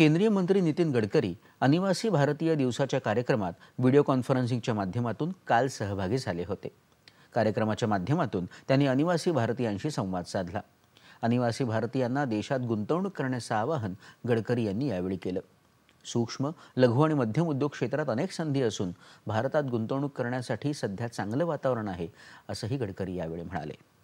केंद्रीय मंत्री नितीन गडकरी अनिवासी भारतीय दिवसाच्या कार्यक्रमात व्हिडिओ कॉन्फरन्सिंगच्या माध्यमातून काल सहभागी झाले होते कार्यक्रमाच्या माध्यमातून त्यांनी अनिवासी भारतीयांशी संवाद साधला अनिवासी भारतीयांना देशात गुंतवणूक करण्याचं आवाहन गडकरी यांनी यावेळी केलं सूक्ष्म लघु आणि मध्यम उद्योग क्षेत्रात अनेक संधी असून भारतात गुंतवणूक करण्यासाठी सध्या चांगलं वातावरण आहे असंही गडकरी यावेळी म्हणाले